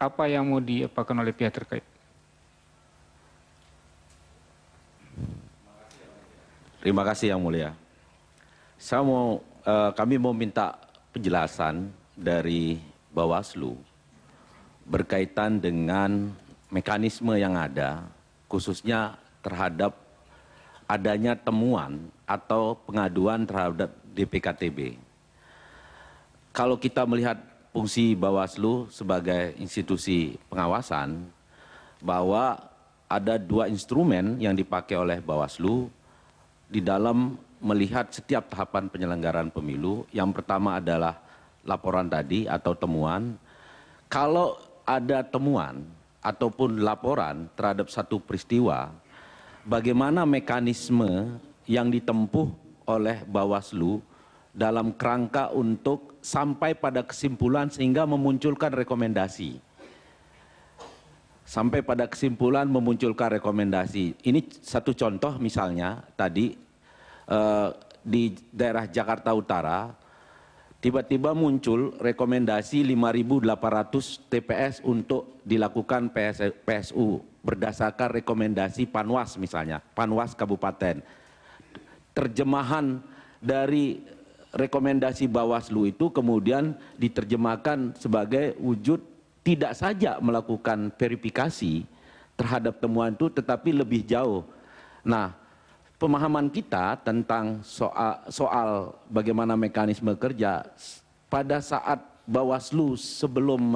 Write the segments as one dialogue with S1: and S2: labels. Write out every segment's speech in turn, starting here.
S1: apa yang mau diapakan oleh pihak terkait?
S2: Terima kasih yang mulia. Saya mau eh, kami mau minta penjelasan dari Bawaslu berkaitan dengan mekanisme yang ada khususnya terhadap adanya temuan atau pengaduan terhadap DPKTB. Kalau kita melihat fungsi Bawaslu sebagai institusi pengawasan bahwa ada dua instrumen yang dipakai oleh Bawaslu di dalam melihat setiap tahapan penyelenggaraan pemilu. Yang pertama adalah laporan tadi atau temuan. Kalau ada temuan ataupun laporan terhadap satu peristiwa, bagaimana mekanisme yang ditempuh oleh Bawaslu dalam kerangka untuk sampai pada kesimpulan sehingga memunculkan rekomendasi. Sampai pada kesimpulan memunculkan rekomendasi. Ini satu contoh misalnya tadi eh, di daerah Jakarta Utara tiba-tiba muncul rekomendasi 5.800 TPS untuk dilakukan PS, PSU berdasarkan rekomendasi Panwas misalnya, Panwas Kabupaten. Terjemahan dari rekomendasi bawaslu itu kemudian diterjemahkan sebagai wujud tidak saja melakukan verifikasi terhadap temuan itu tetapi lebih jauh. Nah, pemahaman kita tentang soal soal bagaimana mekanisme kerja pada saat Bawaslu sebelum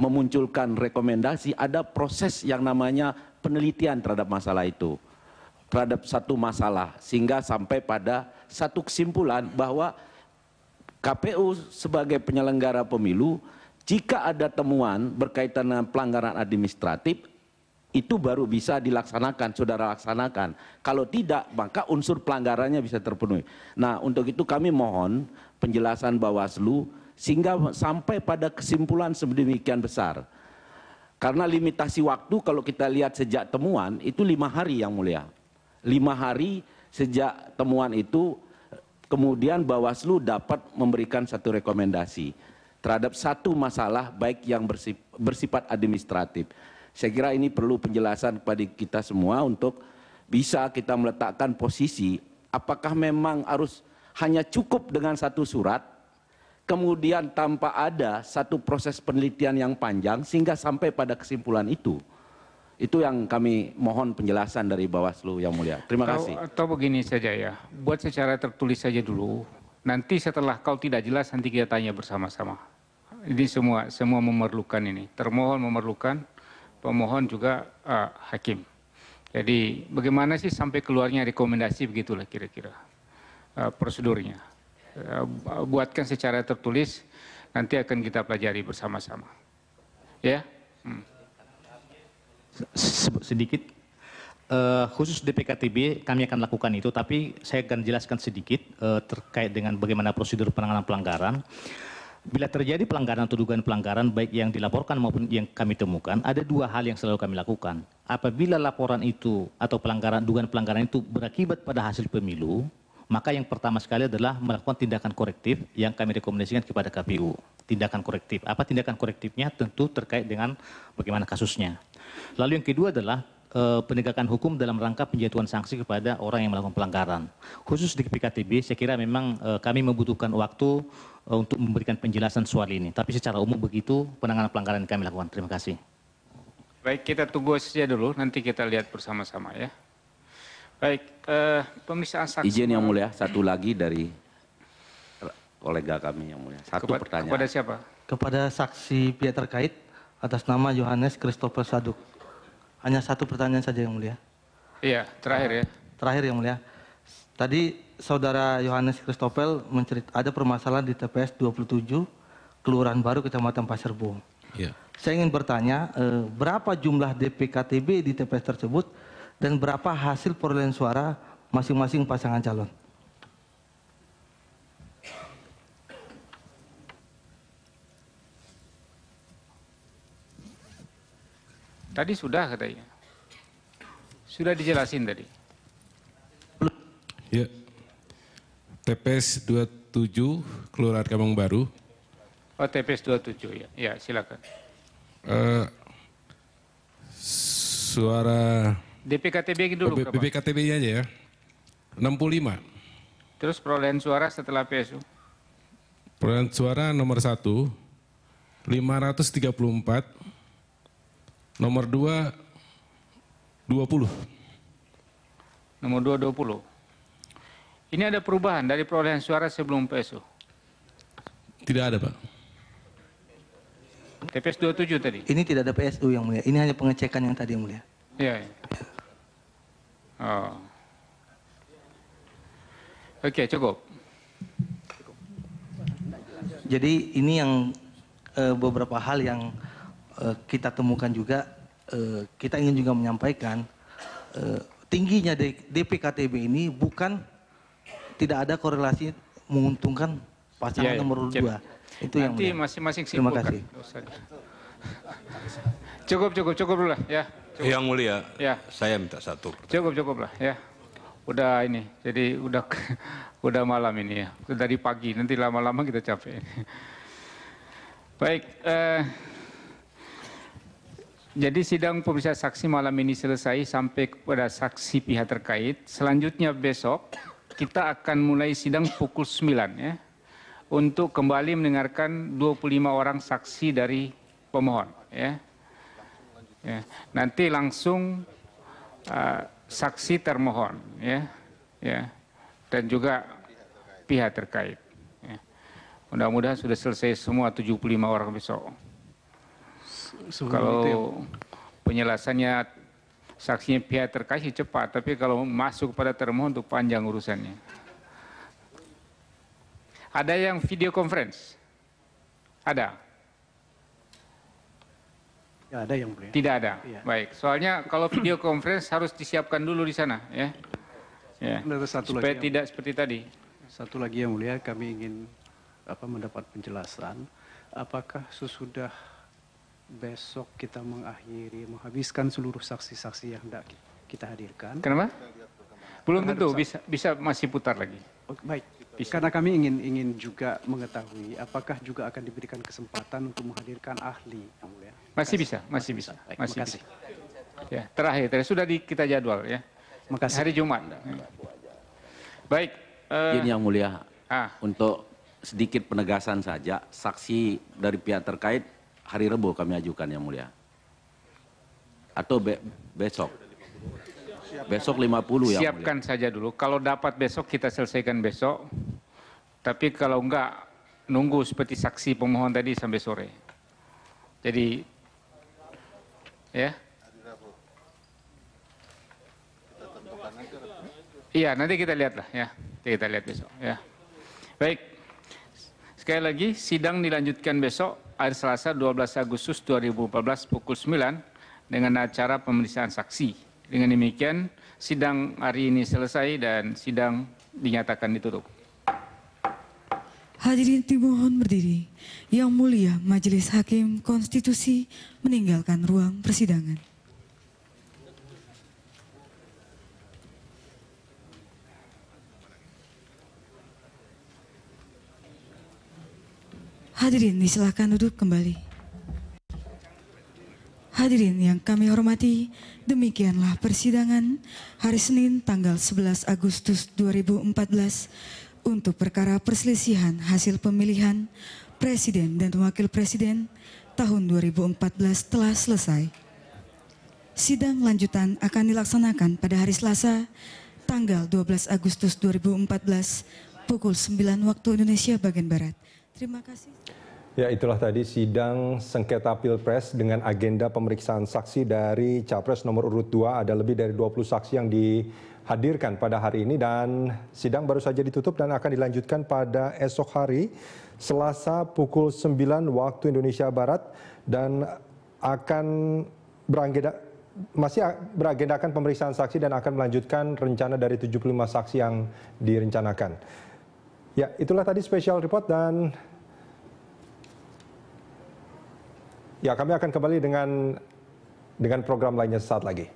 S2: memunculkan rekomendasi ada proses yang namanya penelitian terhadap masalah itu terhadap satu masalah sehingga sampai pada satu kesimpulan bahwa KPU sebagai penyelenggara pemilu jika ada temuan berkaitan dengan pelanggaran administratif itu baru bisa dilaksanakan, saudara laksanakan. Kalau tidak, maka unsur pelanggarannya bisa terpenuhi. Nah, untuk itu kami mohon penjelasan Bawaslu sehingga sampai pada kesimpulan sedemikian besar. Karena limitasi waktu kalau kita lihat sejak temuan itu lima hari yang mulia lima hari sejak temuan itu kemudian Bawaslu dapat memberikan satu rekomendasi terhadap satu masalah baik yang bersifat, administratif. Saya kira ini perlu penjelasan kepada kita semua untuk bisa kita meletakkan posisi apakah memang harus hanya cukup dengan satu surat kemudian tanpa ada satu proses penelitian yang panjang sehingga sampai pada kesimpulan itu. Itu yang kami mohon penjelasan dari Bawaslu yang mulia. Terima atau, kasih.
S1: Atau begini saja ya, buat secara tertulis saja dulu. Nanti setelah kau tidak jelas nanti kita tanya bersama-sama.
S2: Ini semua semua memerlukan
S1: ini. Termohon memerlukan, pemohon juga uh, hakim. Jadi bagaimana sih sampai keluarnya rekomendasi begitulah kira-kira uh, prosedurnya. Uh, buatkan secara tertulis nanti akan kita pelajari bersama-sama.
S2: Ya. Hmm sedikit Uh, khusus DPKTB kami akan lakukan itu, tapi saya akan jelaskan sedikit uh, terkait dengan bagaimana prosedur penanganan pelanggaran. Bila terjadi pelanggaran atau dugaan pelanggaran, baik yang dilaporkan maupun yang kami temukan, ada dua hal yang selalu kami lakukan. Apabila laporan itu atau pelanggaran dugaan pelanggaran itu berakibat pada hasil pemilu, maka yang pertama sekali adalah melakukan tindakan korektif yang kami rekomendasikan kepada KPU. Tindakan korektif. Apa tindakan korektifnya? Tentu terkait dengan bagaimana kasusnya. Lalu yang kedua adalah e, penegakan hukum dalam rangka penjatuhan sanksi kepada orang yang melakukan pelanggaran. Khusus di PKTB, saya kira memang e, kami membutuhkan waktu e, untuk memberikan penjelasan soal ini. Tapi secara umum begitu penanganan pelanggaran yang kami lakukan. Terima kasih.
S1: Baik, kita tunggu saja dulu. Nanti kita lihat bersama-sama ya. Baik, uh, eh, pemeriksaan saksi. Izin yang mulia, satu
S2: lagi dari kolega kami yang mulia. Satu Kepa pertanyaan. Kepada siapa? Kepada saksi pihak terkait atas nama Yohanes Christopher Saduk. Hanya satu pertanyaan saja yang mulia. Iya, terakhir ya. Terakhir yang mulia. Tadi saudara Yohanes Christopher mencerit ada permasalahan di TPS 27 Kelurahan Baru Kecamatan Pasir Bung. Iya. Saya ingin bertanya, eh, berapa jumlah DPKTB di TPS tersebut? dan berapa hasil perolehan suara masing-masing pasangan calon.
S1: Tadi sudah katanya. Sudah dijelasin tadi.
S2: Ya. TPS 27 Kelurahan Kampung Baru.
S1: Oh, TPS 27 ya. Ya, silakan.
S2: Uh, suara
S1: DPKTB dulu oh, berapa?
S2: BPKTB aja ya. 65.
S1: Terus perolehan suara setelah PSU?
S2: Perolehan suara nomor 1 534 nomor 2 20.
S1: Nomor 2 20. Ini ada perubahan dari perolehan suara sebelum PSU? Tidak ada, Pak. TPS 27 tadi.
S2: Ini tidak ada PSU yang mulia. Ini hanya pengecekan yang tadi yang mulia. Iya. Ya.
S1: Oh. Oke, okay, cukup.
S2: Jadi ini yang e, beberapa hal yang e, kita temukan juga e, kita ingin juga menyampaikan e, tingginya DPKTB ini bukan tidak ada korelasi menguntungkan pasangan ya, nomor dua. Itu Nanti yang masing-masing Terima kasih.
S1: Cukup, cukup, cukup dulu ya
S2: cukup. Yang mulia, ya. saya minta satu.
S1: Cukup, cukup lah ya. Udah ini, jadi udah udah malam ini ya. Dari pagi, nanti lama-lama kita capek. Baik, eh, jadi sidang pemeriksa saksi malam ini selesai sampai kepada saksi pihak terkait. Selanjutnya besok kita akan mulai sidang pukul 9 ya. Untuk kembali mendengarkan 25 orang saksi dari pemohon ya. Ya. Nanti langsung uh, saksi termohon, ya, ya, dan juga pihak terkait. Ya. Mudah-mudahan sudah selesai semua 75 orang besok. Sebelum Kalau itu, ya, penjelasannya saksinya pihak terkait cepat, tapi kalau masuk pada termohon itu panjang urusannya. Ada yang video conference? Ada?
S2: Tidak ada yang mulia. Tidak
S1: ada. Ya. Baik. Soalnya kalau video conference harus disiapkan dulu di sana, ya.
S2: Ya. Satu Supaya lagi
S1: tidak yang, seperti tadi.
S2: Satu lagi yang mulia, kami ingin apa mendapat penjelasan. Apakah sesudah besok kita mengakhiri, menghabiskan seluruh saksi-saksi yang hendak kita hadirkan? Kenapa? Belum tentu bisa
S1: bisa masih putar lagi.
S2: Oh, baik. Bisa. Karena kami ingin ingin juga mengetahui apakah juga akan diberikan kesempatan untuk menghadirkan ahli.
S1: Masih bisa, masih bisa. Baik, masih bisa. Ya, terakhir, terakhir sudah di, kita jadwal ya. Makasih. Hari Jumat.
S2: Baik. Uh, Ini yang mulia. Ah. Untuk sedikit penegasan saja, saksi dari pihak terkait hari Rebo kami ajukan yang mulia. Atau be besok. Besok 50 ya. Siapkan
S1: mulia. saja dulu. Kalau dapat besok kita selesaikan besok. Tapi kalau enggak nunggu seperti saksi pemohon tadi sampai sore. Jadi Ya. Iya, nanti kita lihatlah ya. Nanti kita lihat besok ya. Baik. Sekali lagi sidang dilanjutkan besok hari Selasa 12 Agustus 2014 pukul 9 dengan acara pemeriksaan saksi. Dengan demikian sidang hari ini selesai dan sidang dinyatakan ditutup.
S2: Hadirin dimohon berdiri. Yang mulia Majelis Hakim Konstitusi meninggalkan ruang persidangan. Hadirin disilahkan duduk kembali. Hadirin yang kami hormati, demikianlah persidangan hari Senin tanggal 11 Agustus 2014 untuk perkara perselisihan hasil pemilihan Presiden dan Wakil Presiden tahun 2014 telah selesai. Sidang lanjutan akan dilaksanakan pada hari Selasa, tanggal 12 Agustus 2014, pukul 9 waktu Indonesia bagian Barat. Terima kasih. Ya itulah tadi sidang sengketa Pilpres dengan agenda pemeriksaan saksi dari Capres nomor urut 2. Ada lebih dari 20 saksi yang di hadirkan pada hari ini dan sidang baru saja ditutup dan akan dilanjutkan pada esok hari Selasa pukul 9 waktu Indonesia Barat dan akan beranggeda masih beragendakan pemeriksaan saksi dan akan melanjutkan rencana dari 75 saksi yang direncanakan. Ya, itulah tadi special report dan ya kami akan kembali dengan dengan program lainnya sesaat lagi.